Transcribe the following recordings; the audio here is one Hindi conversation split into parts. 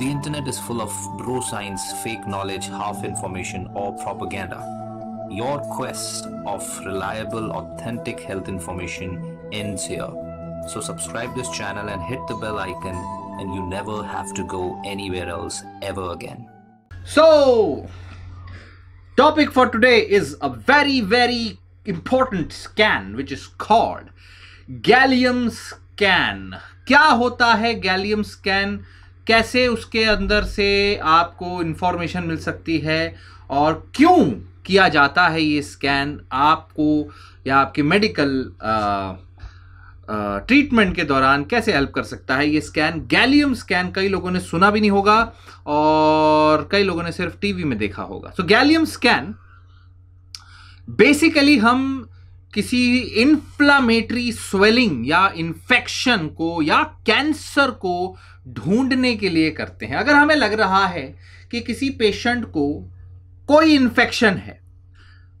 The internet is full of bro science, fake knowledge, half information, or propaganda. Your quest of reliable, authentic health information ends here. So subscribe this channel and hit the bell icon and you never have to go anywhere else ever again. So, topic for today is a very, very important scan which is called gallium scan. Kya hota hai gallium scan? कैसे उसके अंदर से आपको इन्फॉर्मेशन मिल सकती है और क्यों किया जाता है ये स्कैन आपको या आपके मेडिकल ट्रीटमेंट के दौरान कैसे हेल्प कर सकता है ये स्कैन गैलियम स्कैन कई लोगों ने सुना भी नहीं होगा और कई लोगों ने सिर्फ टीवी में देखा होगा सो गैलियम स्कैन बेसिकली हम किसी इन्फ्लामेटरी स्वेलिंग या इन्फेक्शन को या कैंसर को ढूंढने के लिए करते हैं अगर हमें लग रहा है कि किसी पेशेंट को कोई इन्फेक्शन है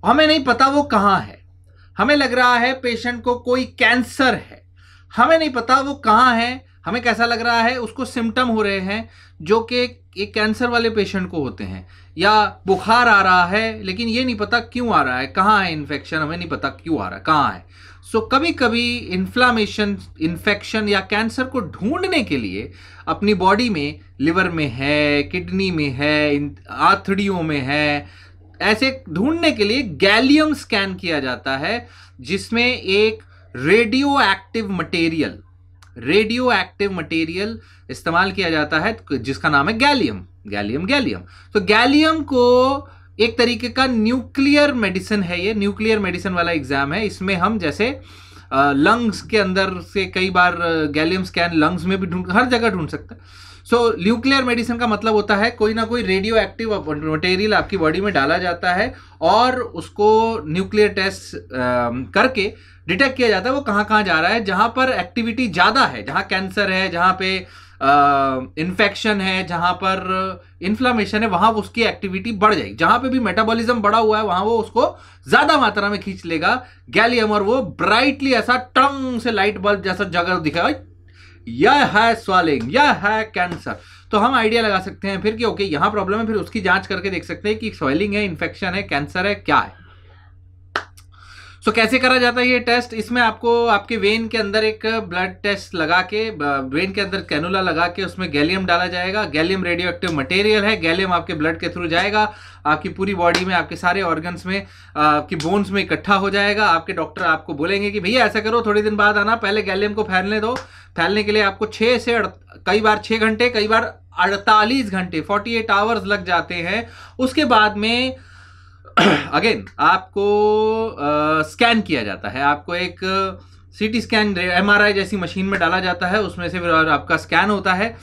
हमें नहीं पता वो कहाँ है हमें लग रहा है पेशेंट को कोई कैंसर है हमें नहीं पता वो कहाँ है हमें कैसा लग रहा है उसको सिम्टम हो रहे हैं जो कि एक कैंसर वाले पेशेंट को होते हैं या बुखार आ रहा है लेकिन ये नहीं पता क्यों आ रहा है कहाँ है इन्फेक्शन हमें नहीं पता क्यों आ रहा है कहाँ है सो so, कभी कभी इन्फ्लामेशन इन्फेक्शन या कैंसर को ढूंढने के लिए अपनी बॉडी में लिवर में है किडनी में है आथड़ियों में है ऐसे ढूंढने के लिए गैलियम स्कैन किया जाता है जिसमें एक radio active material radio active material इस्तेमाल किया जाता है जिसका नाम है गैलियम गैलियम गैलियम तो गैलियम को एक तरीके का न्यूक्लियर मेडिसिन है ये न्यूक्लियर मेडिसिन वाला एग्जाम है इसमें हम जैसे लंग्स के अंदर से कई बार गैलियम स्कैन लंग्स में भी ढूंढ हर जगह ढूंढ सकते हैं सो न्यूक्लियर मेडिसिन का मतलब होता है कोई ना कोई रेडियो एक्टिव मटेरियल आपकी बॉडी में डाला जाता है और उसको न्यूक्लियर टेस्ट करके डिटेक्ट किया जाता है वो कहाँ कहाँ जा रहा है जहाँ पर एक्टिविटी ज़्यादा है जहाँ कैंसर है जहाँ पे इन्फेक्शन है जहाँ पर इन्फ्लामेशन है वहाँ उसकी एक्टिविटी बढ़ जाएगी जहाँ पे भी मेटाबॉलिज्म बढ़ा हुआ है वहाँ वो उसको ज़्यादा मात्रा में खींच लेगा गैलियम और वो ब्राइटली ऐसा टंग से लाइट बल्ब जैसा जगह दिखाएगा यह है स्वालिंग यह है कैंसर तो हम आइडिया लगा सकते हैं फिर कि ओके यहां प्रॉब्लम है फिर उसकी जांच करके देख सकते हैं कि स्वेलिंग है इन्फेक्शन है कैंसर है क्या है सो so, कैसे करा जाता है ये टेस्ट इसमें आपको आपके वेन के अंदर एक ब्लड टेस्ट लगा के वेन के अंदर कैनुला लगा के उसमें गैलियम डाला जाएगा गैलियम रेडियो एक्टिव मटेरियल है गैलियम आपके ब्लड के थ्रू जाएगा आपकी पूरी बॉडी में आपके सारे ऑर्गन्स में आपकी बोन्स में इकट्ठा हो जाएगा आपके डॉक्टर आपको बोलेंगे कि भैया ऐसा करो थोड़ी दिन बाद आना पहले गैलियम को फैलने दो फैलने के लिए आपको छः से कई बार छः घंटे कई बार अड़तालीस घंटे फोर्टी एट आवर्स लग जाते हैं उसके बाद में अगेन आपको स्कैन uh, किया जाता है आपको एक सीटी स्कैन एम जैसी मशीन में डाला जाता है उसमें से फिर आपका स्कैन होता है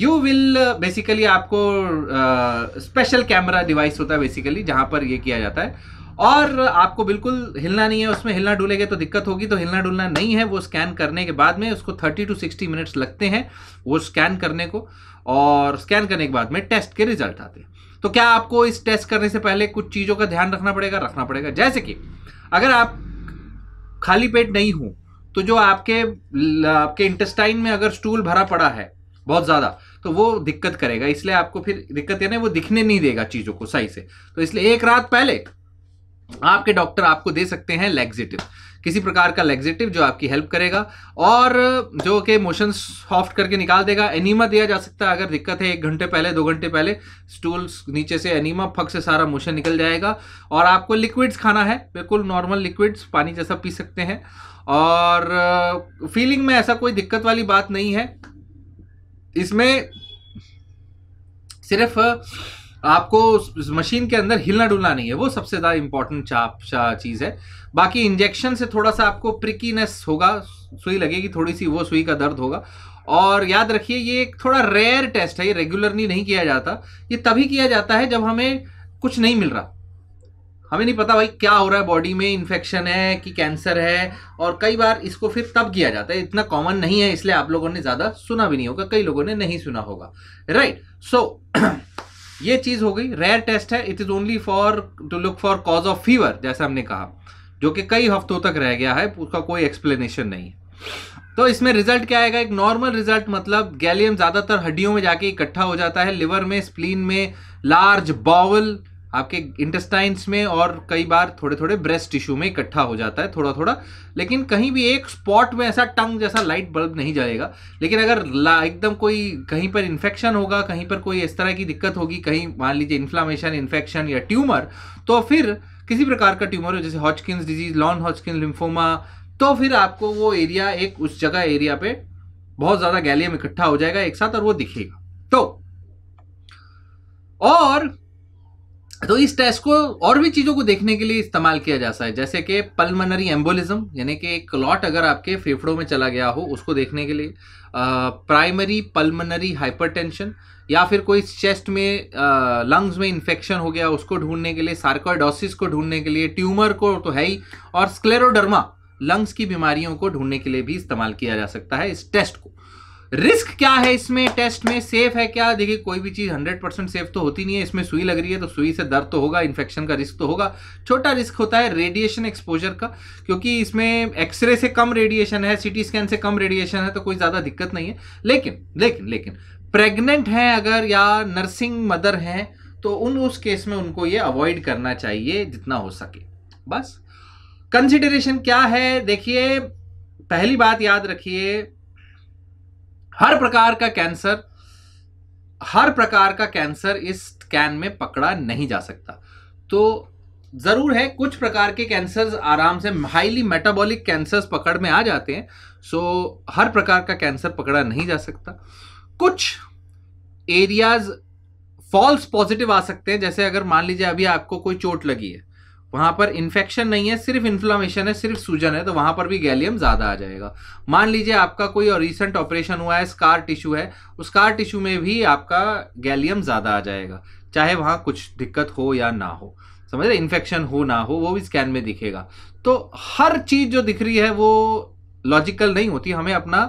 यू विल बेसिकली आपको स्पेशल कैमरा डिवाइस होता है बेसिकली जहाँ पर ये किया जाता है और आपको बिल्कुल हिलना नहीं है उसमें हिलना डुलेंगे तो दिक्कत होगी तो हिलना डुलना नहीं है वो स्कैन करने के बाद में उसको 30 टू 60 मिनट्स लगते हैं वो स्कैन करने को और स्कैन करने के बाद में टेस्ट के रिजल्ट आते हैं तो क्या आपको इस टेस्ट करने से पहले कुछ चीज़ों का ध्यान रखना पड़ेगा रखना पड़ेगा जैसे कि अगर आप खाली पेट नहीं हो तो जो आपके आपके इंटेस्टाइन में अगर स्टूल भरा पड़ा है बहुत ज़्यादा तो वो दिक्कत करेगा इसलिए आपको फिर दिक्कत यानी वो दिखने नहीं देगा चीज़ों को सही से तो इसलिए एक रात पहले आपके डॉक्टर आपको दे सकते हैं लेग्जिटिव किसी प्रकार का लेग्जेटिव जो आपकी हेल्प करेगा और जो कि मोशन सॉफ्ट करके निकाल देगा एनीमा दिया जा सकता है अगर दिक्कत है एक घंटे पहले दो घंटे पहले स्टूल्स नीचे से एनीमा फक से सारा मोशन निकल जाएगा और आपको लिक्विड्स खाना है बिल्कुल नॉर्मल लिक्विड्स पानी जैसा पी सकते हैं और फीलिंग uh, में ऐसा कोई दिक्कत वाली बात नहीं है इसमें सिर्फ आपको मशीन के अंदर हिलना डुलना नहीं है वो सबसे ज़्यादा इंपॉर्टेंट चाप चीज़ है बाकी इंजेक्शन से थोड़ा सा आपको प्रिकीनेस होगा सुई लगेगी थोड़ी सी वो सुई का दर्द होगा और याद रखिए ये एक थोड़ा रेयर टेस्ट है ये रेगुलरली नहीं किया जाता ये तभी किया जाता है जब हमें कुछ नहीं मिल रहा हमें नहीं पता भाई क्या हो रहा है बॉडी में इन्फेक्शन है कि कैंसर है और कई बार इसको फिर तब किया जाता है इतना कॉमन नहीं है इसलिए आप लोगों ने ज़्यादा सुना भी नहीं होगा कई लोगों ने नहीं सुना होगा राइट right. सो so, ये चीज़ हो गई रेयर टेस्ट है it is only for to look for cause of fever जैसा हमने कहा जो कि कई हफ्तों तक रह गया है उसका कोई एक्सप्लेनेशन नहीं है तो इसमें रिजल्ट क्या आएगा एक नॉर्मल रिजल्ट मतलब गैलियम ज़्यादातर हड्डियों में जाके इकट्ठा हो जाता है लिवर में स्प्लीन में लार्ज बाउल आपके इंटेस्टाइंस में और कई बार थोड़े थोड़े ब्रेस्ट टिश्यू में इकट्ठा हो जाता है थोड़ा थोड़ा लेकिन कहीं भी एक स्पॉट में ऐसा टंग जैसा लाइट बल्ब नहीं जाएगा लेकिन अगर एकदम कोई कहीं पर इन्फेक्शन होगा कहीं पर कोई इस तरह की दिक्कत होगी कहीं मान लीजिए इन्फ्लामेशन इन्फेक्शन या ट्यूमर तो फिर किसी प्रकार का ट्यूमर हो जैसे Hodgkin's disease non Hodgkin lymphoma तो फिर आपको वो एरिया एक उस जगह एरिया पे बहुत ज़्यादा गैलियम इकट्ठा हो जाएगा एक साथ और वो दिखेगा तो और तो इस टेस्ट को और भी चीज़ों को देखने के लिए इस्तेमाल किया जाता है जैसे कि पल्मनरी एम्बोलिज्म यानी कि एक क्लॉट अगर आपके फेफड़ों में चला गया हो उसको देखने के लिए प्राइमरी पल्मनरी हाइपरटेंशन या फिर कोई चेस्ट में लंग्स में इन्फेक्शन हो गया उसको ढूंढने के लिए सार्कोडोसिस को ढूंढने के लिए ट्यूमर को तो है ही और स्क्लेरोडर्मा लंग्स की बीमारियों को ढूंढने के लिए भी इस्तेमाल किया जा सकता है इस टेस्ट को रिस्क क्या है इसमें टेस्ट में सेफ है क्या देखिए कोई भी चीज़ 100 परसेंट सेफ तो होती नहीं है इसमें सुई लग रही है तो सुई से दर्द तो होगा इन्फेक्शन का रिस्क तो होगा छोटा रिस्क होता है रेडिएशन एक्सपोजर का क्योंकि इसमें एक्सरे से कम रेडिएशन है सीटी स्कैन से कम रेडिएशन है तो कोई ज़्यादा दिक्कत नहीं है लेकिन लेकिन लेकिन प्रेग्नेंट है अगर या नर्सिंग मदर हैं तो उन उस केस में उनको ये अवॉइड करना चाहिए जितना हो सके बस कंसिडरेशन क्या है देखिए पहली बात याद रखिए हर प्रकार का कैंसर हर प्रकार का कैंसर इस स्कैन में पकड़ा नहीं जा सकता तो ज़रूर है कुछ प्रकार के कैंसर्स आराम से हाईली मेटाबॉलिक कैंसर्स पकड़ में आ जाते हैं सो so, हर प्रकार का कैंसर पकड़ा नहीं जा सकता कुछ एरियाज फॉल्स पॉजिटिव आ सकते हैं जैसे अगर मान लीजिए अभी आपको कोई चोट लगी है वहां पर इन्फेक्शन नहीं है सिर्फ इन्फ्लामेशन है सिर्फ सूजन है तो वहां पर भी गैलियम ज़्यादा आ जाएगा मान लीजिए आपका कोई रिसेंट ऑपरेशन हुआ है स्कार टिश्यू है उस स्कार टिश्यू में भी आपका गैलियम ज़्यादा आ जाएगा चाहे वहां कुछ दिक्कत हो या ना हो समझ रहे इन्फेक्शन हो ना हो वो भी स्कैन में दिखेगा तो हर चीज़ जो दिख रही है वो लॉजिकल नहीं होती हमें अपना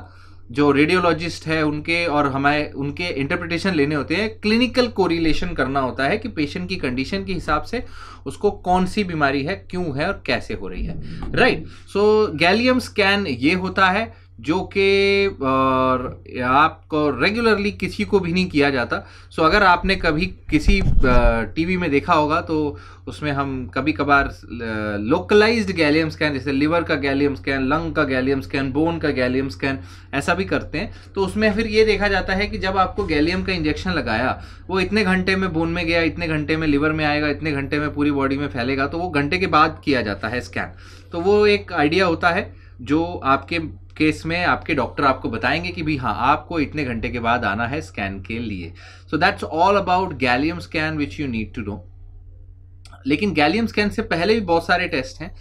जो रेडियोलॉजिस्ट है उनके और हमारे उनके इंटरप्रिटेशन लेने होते हैं क्लिनिकल कोरिलेशन करना होता है कि पेशेंट की कंडीशन के हिसाब से उसको कौन सी बीमारी है क्यों है और कैसे हो रही है राइट सो गैलियम स्कैन ये होता है जो कि आपको रेगुलरली किसी को भी नहीं किया जाता सो अगर आपने कभी किसी टीवी में देखा होगा तो उसमें हम कभी कभार लोकलाइज्ड गैलियम स्कैन जैसे लिवर का गैलियम स्कैन लंग का गैलियम स्कैन बोन का गैलियम स्कैन ऐसा भी करते हैं तो उसमें फिर ये देखा जाता है कि जब आपको गैलियम का इंजेक्शन लगाया वो इतने घंटे में बोन में गया इतने घंटे में लिवर में आएगा इतने घंटे में पूरी बॉडी में फैलेगा तो वो घंटे के बाद किया जाता है स्कैन तो वो एक आइडिया होता है जो आपके केस में आपके डॉक्टर आपको बताएंगे कि भाई हाँ आपको इतने घंटे के बाद आना है स्कैन के लिए so that's all about gallium scan which you need to know लेकिन गैलियम स्कैन से पहले भी बहुत सारे टेस्ट हैं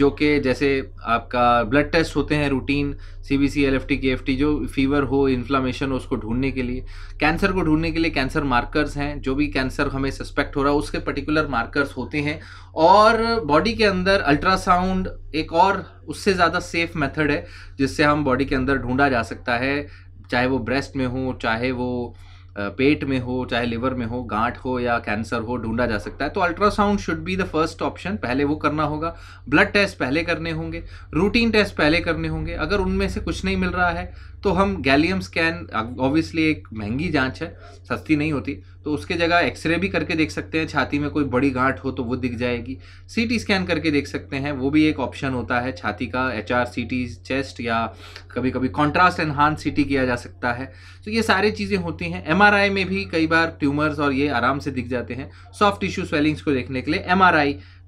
जो कि जैसे आपका ब्लड टेस्ट होते हैं routine C B C L F T K F T जो फीवर हो इन्फ्लामेशन हो उसको ढूंढने के लिए कैंसर को ढूंढने के लिए कैंसर मार्कर्स हैं जो भी कैंसर हमें सस्पेक्ट हो रहा है उसके पर्टिकुलर मार्कर्स होते हैं और बॉडी के अंदर अल्ट्रासाउंड एक और उससे ज़्यादा सेफ मेथड है जिससे हम बॉडी के अंदर ढूंढा जा सकता है चाहे वो ब्रेस्ट में हो चाहे वो पेट में हो चाहे लिवर में हो गांठ हो या कैंसर हो ढूंढा जा सकता है तो ultrasound should be the first option पहले वो करना होगा ब्लड टेस्ट पहले करने होंगे रूटीन टेस्ट पहले करने होंगे अगर उनमें से कुछ नहीं मिल रहा है तो हम गैलियम स्कैन ऑब्वियसली एक महंगी जांच है सस्ती नहीं होती तो उसके जगह एक्सरे भी करके देख सकते हैं छाती में कोई बड़ी गांठ हो तो वो दिख जाएगी सीटी स्कैन करके देख सकते हैं वो भी एक ऑप्शन होता है छाती का एच आर चेस्ट या कभी कभी कॉन्ट्रास्ट एनहान सी किया जा सकता है तो ये सारी चीज़ें होती हैं एम में भी कई बार ट्यूमर्स और ये आराम से दिख जाते हैं सॉफ्ट टिश्यू स्वेलिंग्स को देखने के लिए एम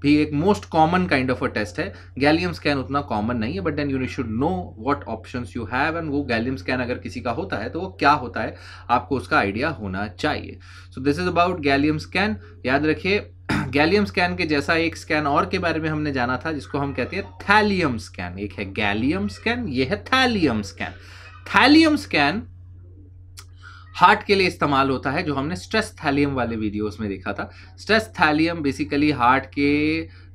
भी एक most common kind of a test है गैलियम स्कैन उतना कॉमन नहीं है but then you need should know what option you have and वो गैलियम स्कैन अगर किसी का होता है तो वो क्या होता है आपको उसका आइडिया होना चाहिए so this is about gallium scan याद रखिए गैलियम स्कैन के जैसा एक स्कैन और के बारे में हमने जाना था जिसको हम कहते हैं थैलियम स्कैन एक है गैलियम स्कैन ये है thallium scan thallium scan heart के लिए इस्तेमाल होता है जो हमने स्ट्रेस थैलियम वाले वीडियोस में देखा था स्ट्रेस थैलियम बेसिकली हार्ट के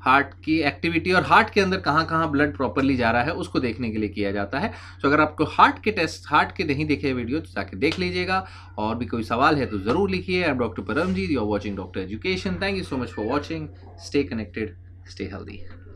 हार्ट की एक्टिविटी और हार्ट के अंदर कहाँ कहाँ ब्लड प्रॉपरली जा रहा है उसको देखने के लिए किया जाता है तो अगर आपको हार्ट के टेस्ट हार्ट के नहीं देखे वीडियो तो जाके देख लीजिएगा और भी कोई सवाल है तो ज़रूर लिखिए I am doctor Paramjit you are watching Doctor Education thank you so much for watching stay connected stay healthy